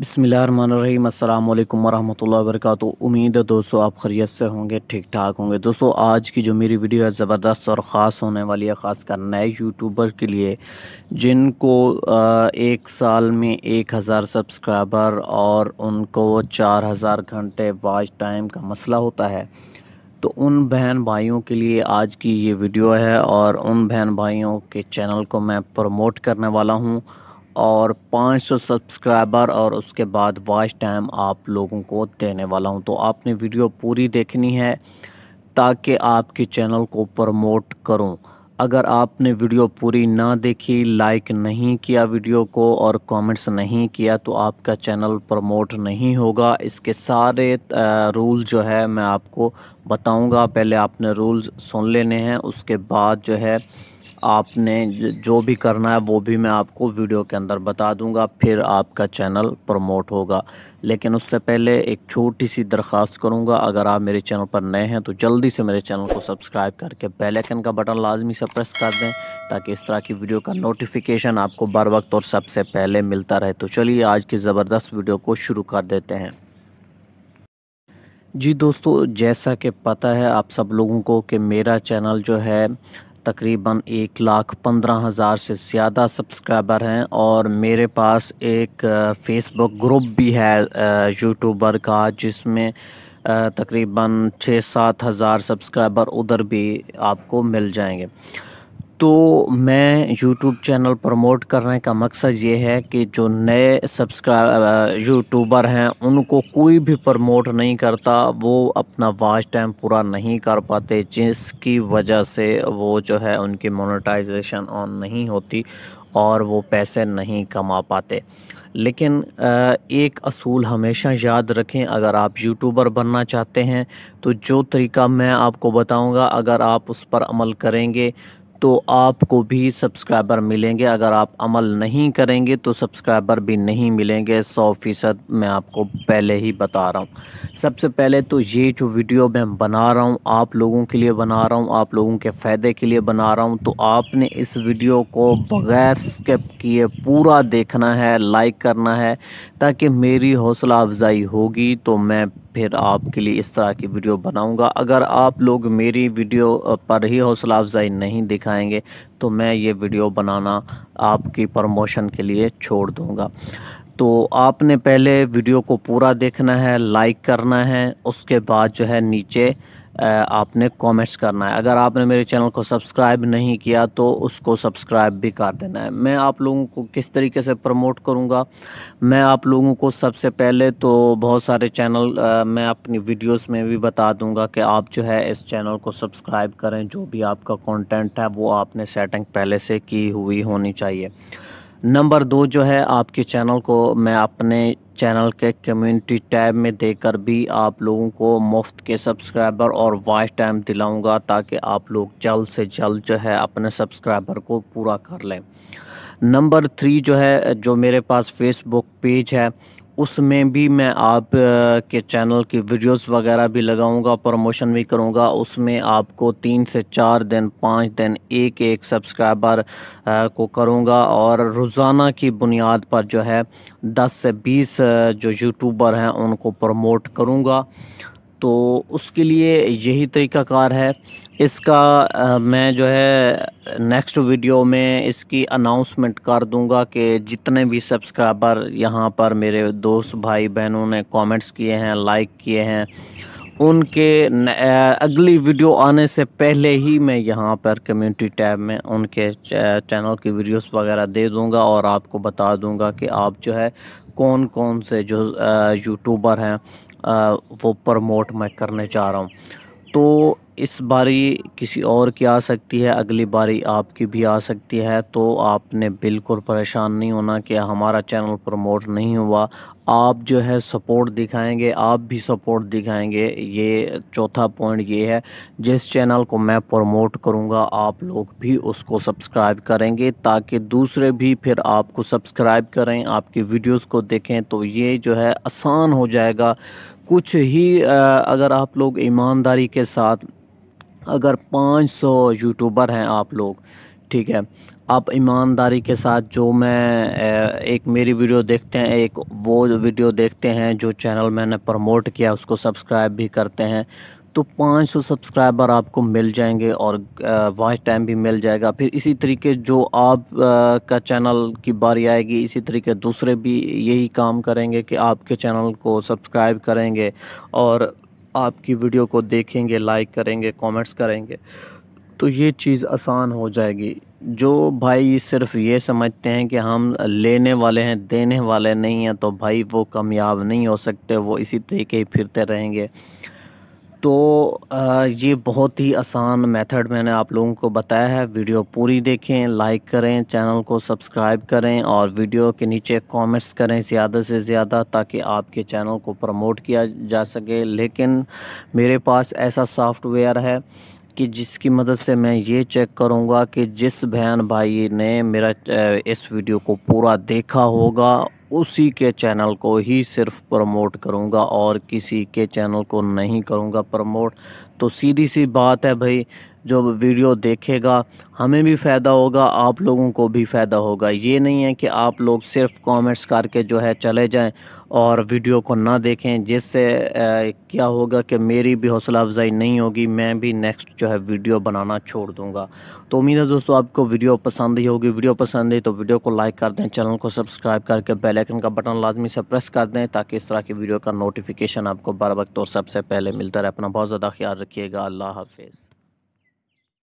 बसमीम अल्लाम वरहमल वर्क उम्मीद है दोस्तों आप खरीत से होंगे ठीक ठाक होंगे दोस्तों आज की जो मेरी वीडियो है ज़बरदस्त और ख़ास होने वाली है ख़ासकर नए यूट्यूबर के लिए जिनको एक साल में एक हज़ार सब्सक्राइबर और उनको चार हज़ार घंटे वाच टाइम का मसला होता है तो उन बहन भाइयों के लिए आज की ये वीडियो है और उन बहन भाइयों के चैनल को मैं प्रमोट करने वाला हूँ और 500 सब्सक्राइबर और उसके बाद वॉइस टाइम आप लोगों को देने वाला हूं तो आपने वीडियो पूरी देखनी है ताकि आपके चैनल को प्रमोट करूं अगर आपने वीडियो पूरी ना देखी लाइक नहीं किया वीडियो को और कमेंट्स नहीं किया तो आपका चैनल प्रमोट नहीं होगा इसके सारे रूल जो है मैं आपको बताऊंगा पहले आपने रूल्स सुन लेने हैं उसके बाद जो है आपने जो भी करना है वो भी मैं आपको वीडियो के अंदर बता दूंगा फिर आपका चैनल प्रमोट होगा लेकिन उससे पहले एक छोटी सी दरख्वास्त करूंगा अगर आप मेरे चैनल पर नए हैं तो जल्दी से मेरे चैनल को सब्सक्राइब करके बेल आइकन का बटन लाजमी से प्रेस कर दें ताकि इस तरह की वीडियो का नोटिफिकेशन आपको बर वक्त और सबसे पहले मिलता रहे तो चलिए आज की ज़बरदस्त वीडियो को शुरू कर देते हैं जी दोस्तों जैसा कि पता है आप सब लोगों को कि मेरा चैनल जो है तकरीबन एक लाख पंद्रह हज़ार से ज़्यादा सब्सक्राइबर हैं और मेरे पास एक फेसबुक ग्रुप भी है यूट्यूबर का जिसमें तकरीबन छः सात हज़ार सब्सक्राइबर उधर भी आपको मिल जाएंगे तो मैं यूट्यूब चैनल प्रमोट करने का मकसद ये है कि जो नए सब्सक्राइब यूट्यूबर हैं उनको कोई भी प्रमोट नहीं करता वो अपना वाच टाइम पूरा नहीं कर पाते जिसकी वजह से वो जो है उनकी मोनेटाइजेशन ऑन नहीं होती और वो पैसे नहीं कमा पाते लेकिन एक असूल हमेशा याद रखें अगर आप यूट्यूबर बनना चाहते हैं तो जो तरीका मैं आपको बताऊंगा अगर आप उस पर अमल करेंगे तो आपको भी सब्सक्राइबर मिलेंगे अगर आप अमल नहीं करेंगे तो सब्सक्राइबर भी नहीं मिलेंगे सौ फ़ीसद मैं आपको पहले ही बता रहा हूँ सबसे पहले तो ये जो वीडियो मैं बना रहा हूँ आप लोगों के लिए बना रहा हूँ आप लोगों के फ़ायदे के लिए बना रहा हूँ तो आपने इस वीडियो को बग़ैर स्किप किए पूरा देखना है लाइक करना है ताकि मेरी हौसला अफजाई होगी तो मैं फिर आपके लिए इस तरह की वीडियो बनाऊँगा अगर आप लोग मेरी वीडियो पर ही हौसला अफजाई नहीं दिख दिखाएंगे तो मैं ये वीडियो बनाना आपकी प्रमोशन के लिए छोड़ दूँगा तो आपने पहले वीडियो को पूरा देखना है लाइक करना है उसके बाद जो है नीचे आपने कमेंट्स करना है अगर आपने मेरे चैनल को सब्सक्राइब नहीं किया तो उसको सब्सक्राइब भी कर देना है मैं आप लोगों को किस तरीके से प्रमोट करूँगा मैं आप लोगों को सबसे पहले तो बहुत सारे चैनल आ, मैं अपनी वीडियोस में भी बता दूंगा कि आप जो है इस चैनल को सब्सक्राइब करें जो भी आपका कंटेंट है वो आपने सेटिंग पहले से की हुई होनी चाहिए नंबर दो जो है आपके चैनल को मैं अपने चैनल के कम्युनिटी टैब में देकर भी आप लोगों को मुफ्त के सब्सक्राइबर और वाइस टाइम दिलाऊंगा ताकि आप लोग जल्द से जल्द जो है अपने सब्सक्राइबर को पूरा कर लें नंबर थ्री जो है जो मेरे पास फेसबुक पेज है उसमें भी मैं आप के चैनल की वीडियोस वगैरह भी लगाऊंगा प्रमोशन भी करूंगा उसमें आपको तीन से चार दिन पाँच दिन एक एक सब्सक्राइबर को करूंगा और रोज़ाना की बुनियाद पर जो है दस से बीस जो यूट्यूबर हैं उनको प्रमोट करूंगा तो उसके लिए यही तरीक़ाकार है इसका आ, मैं जो है नेक्स्ट वीडियो में इसकी अनाउंसमेंट कर दूंगा कि जितने भी सब्सक्राइबर यहाँ पर मेरे दोस्त भाई बहनों ने कमेंट्स किए हैं लाइक किए हैं उनके अगली वीडियो आने से पहले ही मैं यहाँ पर कम्युनिटी टैब में उनके चैनल की वीडियोस वगैरह दे दूँगा और आपको बता दूँगा कि आप जो है कौन कौन से जो यूट्यूबर हैं वो प्रमोट मैं करने जा रहा हूँ तो इस बारी किसी और की आ सकती है अगली बारी आपकी भी आ सकती है तो आपने बिल्कुल परेशान नहीं होना कि हमारा चैनल प्रमोट नहीं हुआ आप जो है सपोर्ट दिखाएंगे आप भी सपोर्ट दिखाएंगे ये चौथा पॉइंट ये है जिस चैनल को मैं प्रमोट करूँगा आप लोग भी उसको सब्सक्राइब करेंगे ताकि दूसरे भी फिर आपको सब्सक्राइब करें आपकी वीडियोज़ को देखें तो ये जो है आसान हो जाएगा कुछ ही अगर आप लोग ईमानदारी के साथ अगर 500 यूट्यूबर हैं आप लोग ठीक है आप ईमानदारी के साथ जो मैं एक मेरी वीडियो देखते हैं एक वो वीडियो देखते हैं जो चैनल मैंने प्रमोट किया उसको सब्सक्राइब भी करते हैं तो 500 सब्सक्राइबर आपको मिल जाएंगे और वॉइस टाइम भी मिल जाएगा फिर इसी तरीके जो आप का चैनल की बारी आएगी इसी तरीके दूसरे भी यही काम करेंगे कि आपके चैनल को सब्सक्राइब करेंगे और आपकी वीडियो को देखेंगे लाइक करेंगे कमेंट्स करेंगे तो ये चीज़ आसान हो जाएगी जो भाई सिर्फ ये समझते हैं कि हम लेने वाले हैं देने वाले नहीं हैं तो भाई वो कामयाब नहीं हो सकते वो इसी तरीके ही फिरते रहेंगे तो ये बहुत ही आसान मेथड मैंने आप लोगों को बताया है वीडियो पूरी देखें लाइक करें चैनल को सब्सक्राइब करें और वीडियो के नीचे कमेंट्स करें ज़्यादा से ज़्यादा ताकि आपके चैनल को प्रमोट किया जा सके लेकिन मेरे पास ऐसा सॉफ्टवेयर है कि जिसकी मदद से मैं ये चेक करूँगा कि जिस बहन भाई ने मेरा इस वीडियो को पूरा देखा होगा उसी के चैनल को ही सिर्फ प्रमोट करूँगा और किसी के चैनल को नहीं करूँगा प्रमोट तो सीधी सी बात है भाई जो वीडियो देखेगा हमें भी फ़ायदा होगा आप लोगों को भी फ़ायदा होगा ये नहीं है कि आप लोग सिर्फ कमेंट्स करके जो है चले जाएं और वीडियो को ना देखें जिससे क्या होगा कि मेरी भी हौसला अफजाई नहीं होगी मैं भी नेक्स्ट जो है वीडियो बनाना छोड़ दूँगा तो उम्मीद है दोस्तों आपको वीडियो पसंद ही होगी वीडियो पसंद है तो वीडियो को लाइक कर दें चैनल को सब्सक्राइब करके बेलैकन का बटन लाजमी से प्रेस कर दें ताकि इस तरह की वीडियो का नोटिफिकेशन आपको बर वक्त और सबसे पहले मिलता रहे अपना बहुत ज़्यादा ख्याल रखिएगा अल्लाह हाफिज़